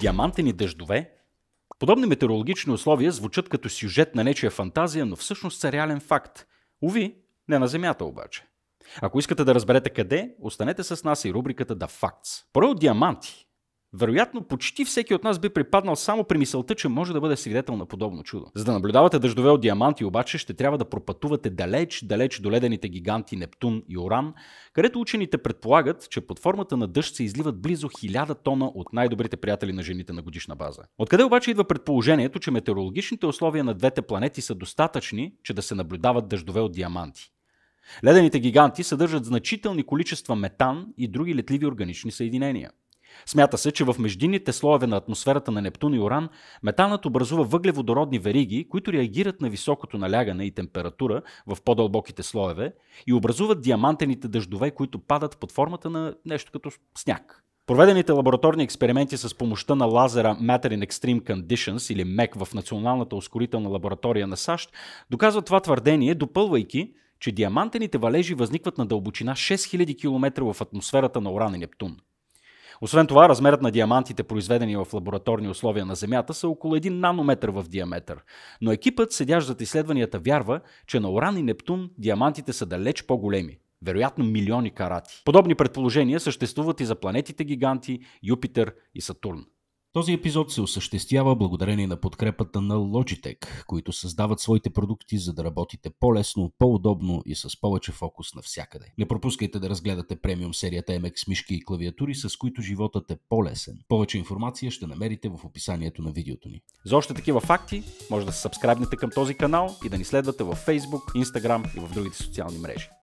Диамантени дъждове Подобни метеорологични условия звучат като сюжет на нечия фантазия, но всъщност са реален факт. Уви, не на Земята обаче. Ако искате да разберете къде, останете с нас и рубриката The Facts. Първо диаманти вероятно, почти всеки от нас би припаднал само при мисълта, че може да бъде свидетел на подобно чудо. За да наблюдавате дъждове от диаманти, обаче ще трябва да пропътувате далеч, далеч до ледените гиганти Нептун и Оран, където учените предполагат, че под формата на дъжд се изливат близо 1000 тона от най-добрите приятели на жените на годишна база. Откъде обаче идва предположението, че метеорологичните условия на двете планети са достатъчни, че да се наблюдават дъждове от диаманти? Ледените гиганти съдържат значителни количества метан и други летливи органични съединения. Смята се, че в междинните слоеве на атмосферата на Нептун и Уран метанът образува въглеводородни вериги, които реагират на високото налягане и температура в по-дълбоките слоеве и образуват диамантените дъждове, които падат под формата на нещо като сняг. Проведените лабораторни експерименти с помощта на лазера Matter in Extreme Conditions или МЕК в Националната ускорителна лаборатория на САЩ доказват това твърдение, допълвайки, че диамантените валежи възникват на дълбочина 6000 км в атмосферата на Уран и Нептун. Освен това, размерът на диамантите, произведени в лабораторни условия на Земята, са около 1 нанометър в диаметър. Но екипът, седящ зад изследванията, вярва, че на Оран и Нептун диамантите са далеч по-големи вероятно милиони карати. Подобни предположения съществуват и за планетите гиганти Юпитер и Сатурн. Този епизод се осъществява благодарение на подкрепата на Logitech, които създават своите продукти, за да работите по-лесно, по-удобно и с повече фокус навсякъде. Не пропускайте да разгледате премиум серията MX мишки и клавиатури, с които животът е по-лесен. Повече информация ще намерите в описанието на видеото ни. За още такива факти, може да се абонирате към този канал и да ни следвате във Facebook, Instagram и в другите социални мрежи.